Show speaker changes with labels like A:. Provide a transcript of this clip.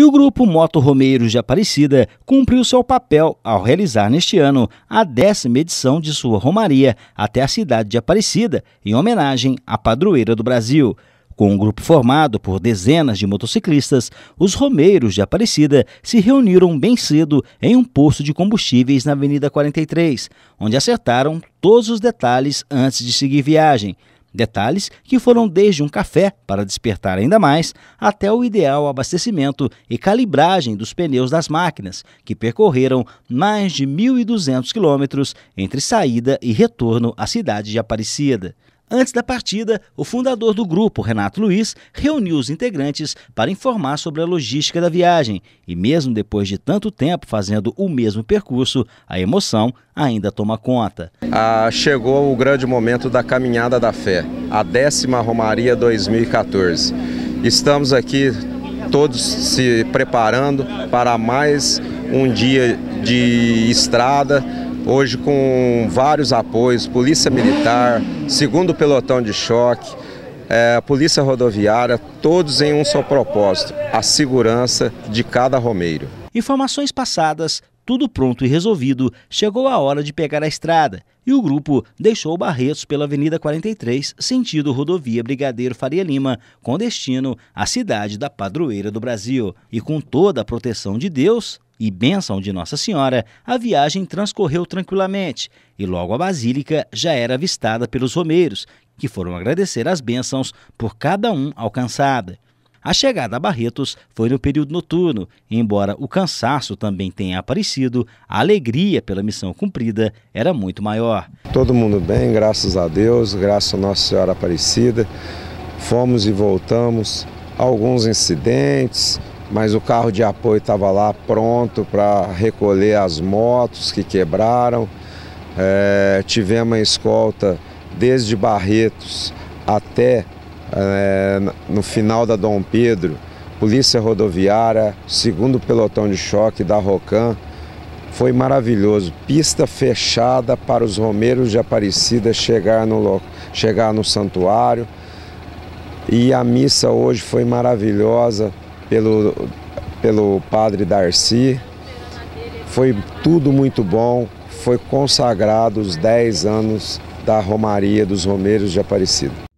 A: E o grupo Moto Romeiros de Aparecida cumpriu seu papel ao realizar neste ano a décima edição de sua romaria até a cidade de Aparecida, em homenagem à padroeira do Brasil. Com um grupo formado por dezenas de motociclistas, os Romeiros de Aparecida se reuniram bem cedo em um posto de combustíveis na Avenida 43, onde acertaram todos os detalhes antes de seguir viagem. Detalhes que foram desde um café para despertar ainda mais, até o ideal abastecimento e calibragem dos pneus das máquinas, que percorreram mais de 1.200 quilômetros entre saída e retorno à cidade de Aparecida. Antes da partida, o fundador do grupo, Renato Luiz, reuniu os integrantes para informar sobre a logística da viagem. E mesmo depois de tanto tempo fazendo o mesmo percurso, a emoção ainda toma conta.
B: Ah, chegou o grande momento da caminhada da fé, a décima Romaria 2014. Estamos aqui todos se preparando para mais um dia de estrada hoje com vários apoios, Polícia Militar, segundo pelotão de choque, é, Polícia Rodoviária, todos em um só propósito, a segurança de cada romeiro. Informações passadas tudo pronto e resolvido, chegou a
A: hora de pegar a estrada e o grupo deixou Barretos pela Avenida 43, sentido rodovia Brigadeiro Faria Lima, com destino à cidade da Padroeira do Brasil. E com toda a proteção de Deus e bênção de Nossa Senhora, a viagem transcorreu tranquilamente e logo a Basílica já era avistada pelos romeiros, que foram agradecer as bênçãos por cada um alcançada. A chegada a Barretos foi no período noturno, embora o cansaço também tenha aparecido, a alegria pela missão cumprida era muito maior.
B: Todo mundo bem, graças a Deus, graças a Nossa Senhora Aparecida. Fomos e voltamos, alguns incidentes, mas o carro de apoio estava lá pronto para recolher as motos que quebraram. É, tivemos uma escolta desde Barretos até é, no final da Dom Pedro, Polícia Rodoviária, segundo pelotão de choque da Rocan. Foi maravilhoso. Pista fechada para os romeiros de Aparecida chegar no, chegar no santuário. E a missa hoje foi maravilhosa pelo, pelo padre Darcy. Foi tudo muito bom. Foi consagrado os 10 anos da Romaria dos Romeiros de Aparecida.